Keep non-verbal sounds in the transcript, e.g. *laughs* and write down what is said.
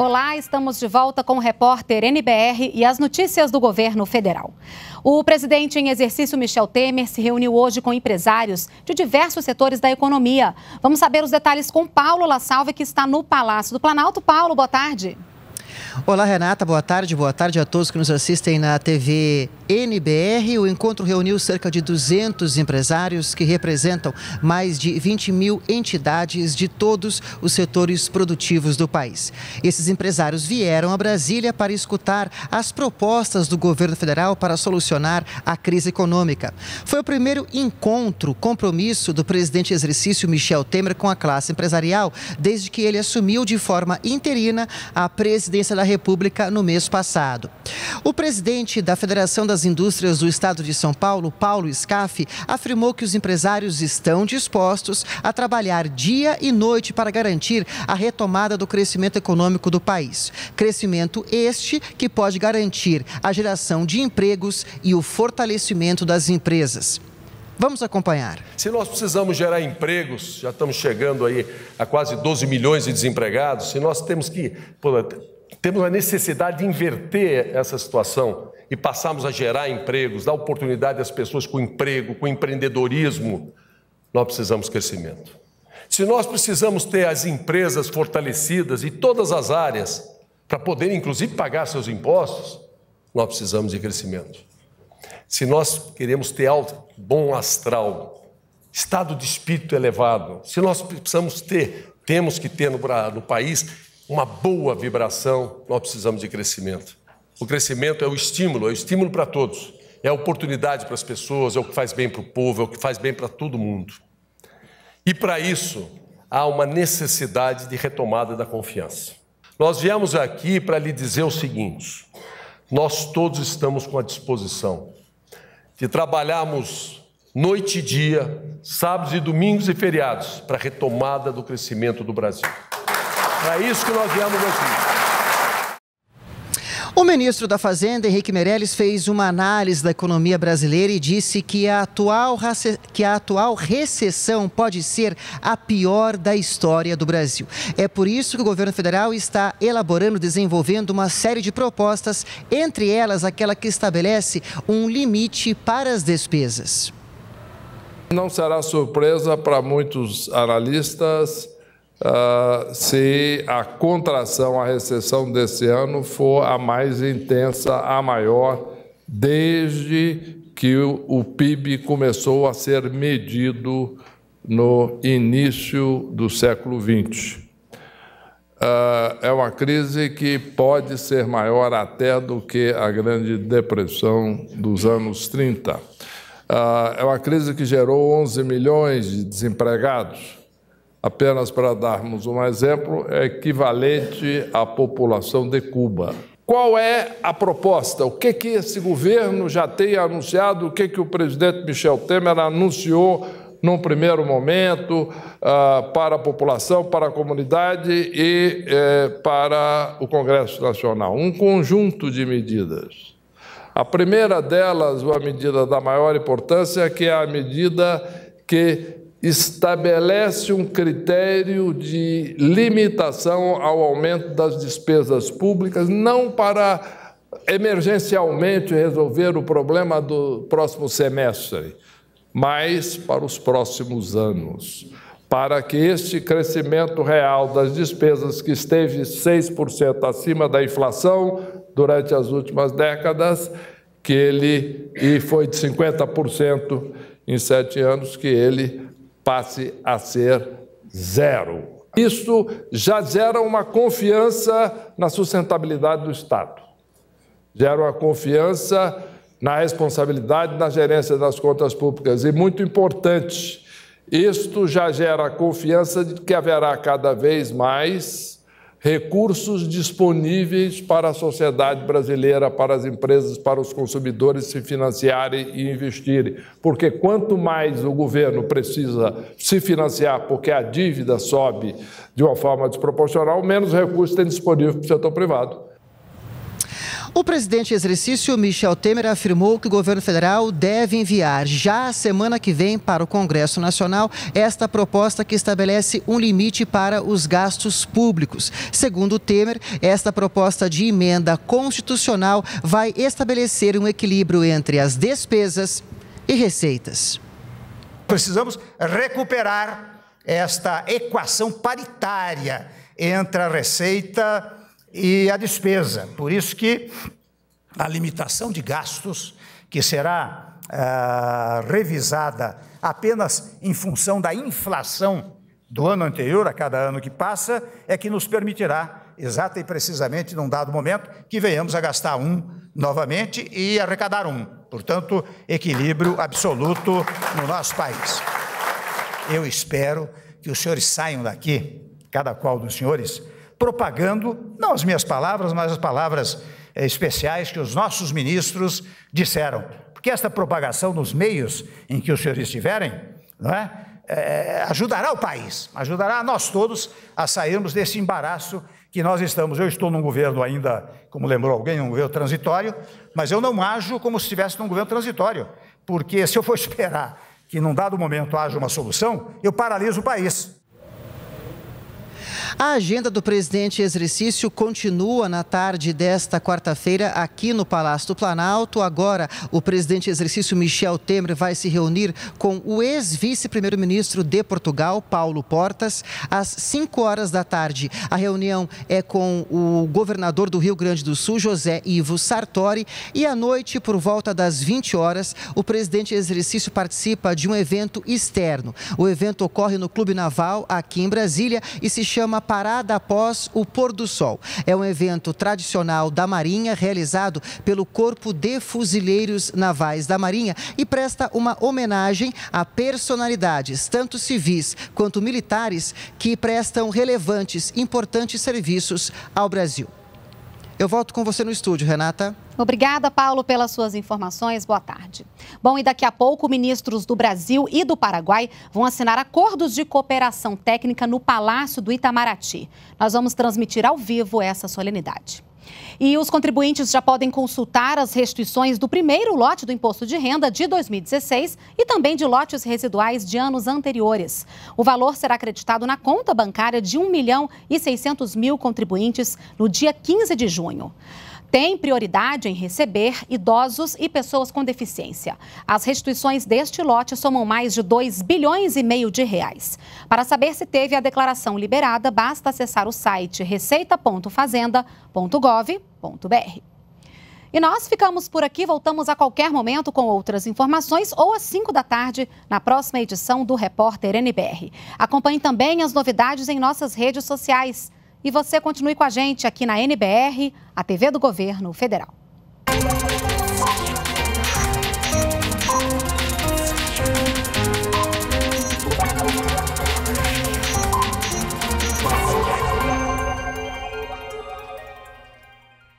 Olá, estamos de volta com o repórter NBR e as notícias do governo federal. O presidente em exercício Michel Temer se reuniu hoje com empresários de diversos setores da economia. Vamos saber os detalhes com Paulo La Salve, que está no Palácio do Planalto. Paulo, boa tarde. Olá, Renata. Boa tarde. Boa tarde a todos que nos assistem na TV NBR. O encontro reuniu cerca de 200 empresários que representam mais de 20 mil entidades de todos os setores produtivos do país. Esses empresários vieram a Brasília para escutar as propostas do governo federal para solucionar a crise econômica. Foi o primeiro encontro, compromisso do presidente exercício Michel Temer com a classe empresarial desde que ele assumiu de forma interina a presidência presidência da República no mês passado. O presidente da Federação das Indústrias do Estado de São Paulo, Paulo Scaff, afirmou que os empresários estão dispostos a trabalhar dia e noite para garantir a retomada do crescimento econômico do país. Crescimento este que pode garantir a geração de empregos e o fortalecimento das empresas. Vamos acompanhar. Se nós precisamos gerar empregos, já estamos chegando aí a quase 12 milhões de desempregados, se nós temos que temos a necessidade de inverter essa situação e passarmos a gerar empregos, dar oportunidade às pessoas com emprego, com empreendedorismo, nós precisamos crescimento. Se nós precisamos ter as empresas fortalecidas em todas as áreas, para poder inclusive pagar seus impostos, nós precisamos de crescimento. Se nós queremos ter alto, bom astral, estado de espírito elevado, se nós precisamos ter, temos que ter no, no país uma boa vibração, nós precisamos de crescimento. O crescimento é o estímulo, é o estímulo para todos. É a oportunidade para as pessoas, é o que faz bem para o povo, é o que faz bem para todo mundo. E para isso, há uma necessidade de retomada da confiança. Nós viemos aqui para lhe dizer o seguinte: nós todos estamos com a disposição de trabalharmos noite e dia, sábados e domingos e feriados, para a retomada do crescimento do Brasil. É isso que nós viemos aqui. O ministro da Fazenda, Henrique Meirelles, fez uma análise da economia brasileira e disse que a, atual, que a atual recessão pode ser a pior da história do Brasil. É por isso que o governo federal está elaborando, desenvolvendo uma série de propostas, entre elas aquela que estabelece um limite para as despesas. Não será surpresa para muitos analistas uh, se a contração, a recessão desse ano for a mais intensa, a maior, desde que o, PIB começou a ser medido no início do século XX. Uh, ah, é uma crise que pode ser maior até do que a Grande Depressão dos anos 30. Uh, ah, é uma crise que gerou 11 milhões de desempregados apenas para darmos um exemplo, é equivalente à população de Cuba. Qual é a proposta? O que, que esse governo já tem anunciado? O que, que o presidente Michel Temer anunciou num primeiro momento uh, para a população, para a comunidade e eh, para o Congresso Nacional? Um conjunto de medidas. A primeira delas, uma medida da maior importância, que é a medida que estabelece um critério de limitação ao aumento das despesas públicas, não para emergencialmente resolver o problema do próximo semestre, mas para os próximos anos, para que este crescimento real das despesas, que esteve 6% acima da inflação durante as últimas décadas, que ele e foi de 50% em sete anos, que ele passe a ser zero. Isso já gera uma confiança na sustentabilidade do Estado, gera uma confiança na responsabilidade na gerência das contas públicas e muito importante, isto já gera a confiança de que haverá cada vez mais recursos disponíveis para a sociedade brasileira, para as empresas, para os consumidores se financiarem e investirem. Porque quanto mais o governo precisa se financiar, porque a dívida sobe de uma forma desproporcional, menos recursos tem disponível para o setor privado. O presidente em exercício, Michel Temer, afirmou que o governo federal deve enviar já semana que vem para o Congresso Nacional esta proposta que estabelece um limite para os gastos públicos. Segundo Temer, esta proposta de emenda constitucional vai estabelecer um equilíbrio entre as despesas e receitas. Precisamos recuperar esta equação paritária entre a receita e a despesa. Por isso que a limitação de gastos, que será ah, revisada apenas em função da inflação do ano anterior, a cada ano que passa, é que nos permitirá, exata e precisamente, num dado momento, que venhamos a gastar um novamente e arrecadar um. Portanto, equilíbrio absoluto no nosso país. Eu espero que os senhores saiam daqui, cada qual dos senhores, propagando, não as minhas palavras, mas as palavras eh, especiais que os nossos ministros disseram. Porque esta propagação nos meios em que os senhores estiverem, não é? É, ajudará o país, ajudará a nós todos a sairmos desse embaraço que nós estamos. Eu estou num governo ainda, como lembrou alguém, um governo transitório, mas eu não ajo como se estivesse num governo transitório, porque se eu for *laughs* esperar que num dado momento haja uma solução, eu paraliso o país. A agenda do presidente exercício continua na tarde desta quarta-feira aqui no Palácio do Planalto. Agora, o presidente exercício Michel Temer vai se reunir com o ex-vice-primeiro-ministro de Portugal, Paulo Portas, às 5 horas da tarde. A reunião é com o governador do Rio Grande do Sul, José Ivo Sartori, e à noite, por volta das 20 horas, o presidente exercício participa de um evento externo. O evento ocorre no Clube Naval, aqui em Brasília, e se chama parada após o pôr do sol. É um evento tradicional da Marinha, realizado pelo Corpo de Fuzileiros Navais da Marinha e presta uma homenagem a personalidades, tanto civis quanto militares, que prestam relevantes, importantes serviços ao Brasil. Eu volto com você no estúdio, Renata. Obrigada, Paulo, pelas suas informações. Boa tarde. Bom, e daqui a pouco, ministros do Brasil e do Paraguai vão assinar acordos de cooperação técnica no Palácio do Itamaraty. Nós vamos transmitir ao vivo essa solenidade. E os contribuintes já podem consultar as restituições do primeiro lote do imposto de renda de 2016 e também de lotes residuais de anos anteriores. O valor será acreditado na conta bancária de 1 milhão e 600 mil contribuintes no dia 15 de junho tem prioridade em receber idosos e pessoas com deficiência. As restituições deste lote somam mais de 2 bilhões e meio de reais. Para saber se teve a declaração liberada, basta acessar o site receita.fazenda.gov www.gov.br. E nós ficamos por aqui, voltamos a qualquer momento com outras informações ou às 5 da tarde na próxima edição do Repórter NBR. Acompanhe também as novidades em nossas redes sociais. E você continue com a gente aqui na NBR, a TV do Governo Federal.